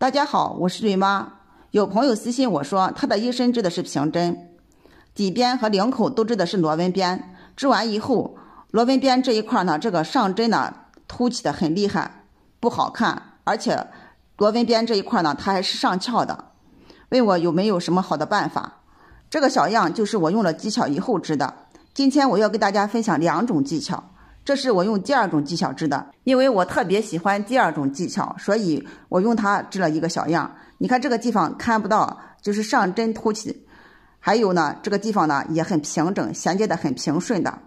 大家好，我是瑞妈。有朋友私信我说，他的一身织的是平针，底边和领口都织的是螺纹边，织完以后，螺纹边这一块呢，这个上针呢凸起的很厉害，不好看，而且螺纹边这一块呢，它还是上翘的。问我有没有什么好的办法？这个小样就是我用了技巧以后织的。今天我要给大家分享两种技巧。这是我用第二种技巧织的，因为我特别喜欢第二种技巧，所以我用它织了一个小样。你看这个地方看不到，就是上针凸起，还有呢，这个地方呢也很平整，衔接的很平顺的。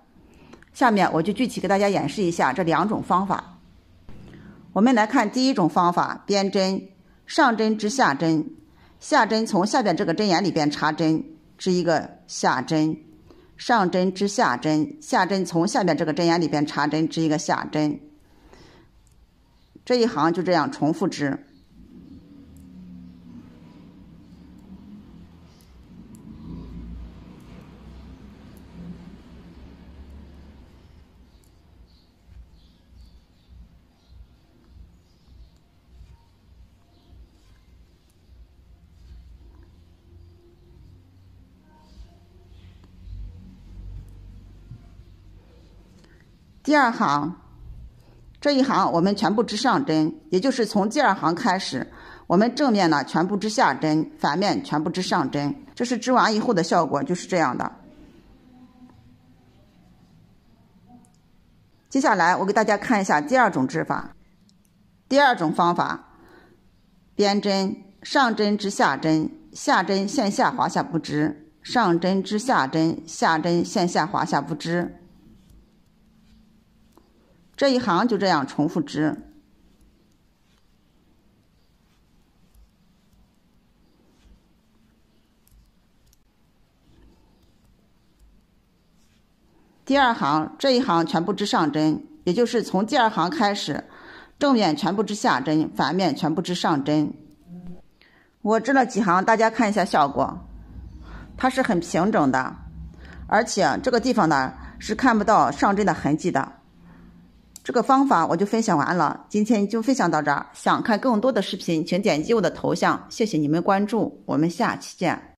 下面我就具体给大家演示一下这两种方法。我们来看第一种方法，编针，上针织下针，下针从下边这个针眼里边插针，织一个下针。上针织下针，下针从下边这个针眼里边插针织一个下针，这一行就这样重复织。第二行，这一行我们全部织上针，也就是从第二行开始，我们正面呢全部织下针，反面全部织上针。这是织完以后的效果，就是这样的。接下来我给大家看一下第二种织法，第二种方法，编针上针织下针，下针线下滑下不织，上针织下针，下针线下滑下不织。这一行就这样重复织。第二行，这一行全部织上针，也就是从第二行开始，正面全部织下针，反面全部织上针。我织了几行，大家看一下效果，它是很平整的，而且这个地方呢是看不到上针的痕迹的。这个方法我就分享完了，今天就分享到这儿。想看更多的视频，请点击我的头像。谢谢你们关注，我们下期见。